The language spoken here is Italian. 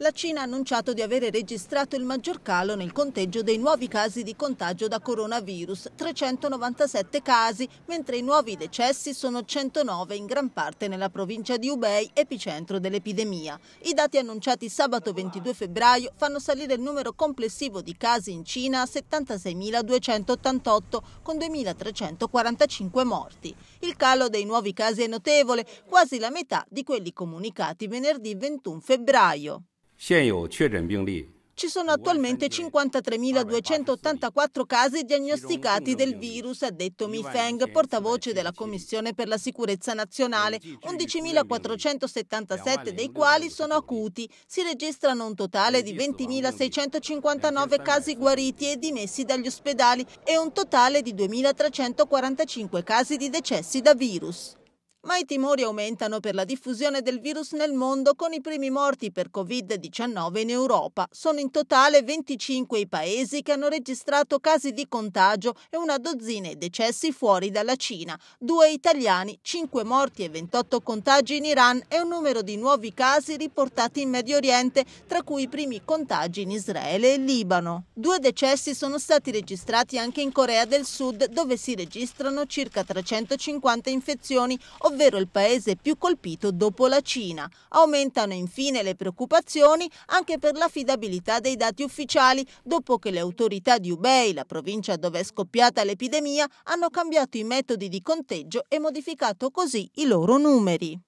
la Cina ha annunciato di avere registrato il maggior calo nel conteggio dei nuovi casi di contagio da coronavirus, 397 casi, mentre i nuovi decessi sono 109 in gran parte nella provincia di Hubei, epicentro dell'epidemia. I dati annunciati sabato 22 febbraio fanno salire il numero complessivo di casi in Cina a 76.288, con 2.345 morti. Il calo dei nuovi casi è notevole, quasi la metà di quelli comunicati venerdì 21 febbraio. Ci sono attualmente 53.284 casi diagnosticati del virus, ha detto Mi Feng, portavoce della Commissione per la sicurezza nazionale, 11.477 dei quali sono acuti. Si registrano un totale di 20.659 casi guariti e dimessi dagli ospedali e un totale di 2.345 casi di decessi da virus ma i timori aumentano per la diffusione del virus nel mondo con i primi morti per Covid-19 in Europa. Sono in totale 25 i paesi che hanno registrato casi di contagio e una dozzina i decessi fuori dalla Cina. Due italiani, 5 morti e 28 contagi in Iran e un numero di nuovi casi riportati in Medio Oriente, tra cui i primi contagi in Israele e Libano. Due decessi sono stati registrati anche in Corea del Sud, dove si registrano circa 350 infezioni, ovvero davvero il paese più colpito dopo la Cina. Aumentano infine le preoccupazioni anche per l'affidabilità dei dati ufficiali dopo che le autorità di Hubei, la provincia dove è scoppiata l'epidemia, hanno cambiato i metodi di conteggio e modificato così i loro numeri.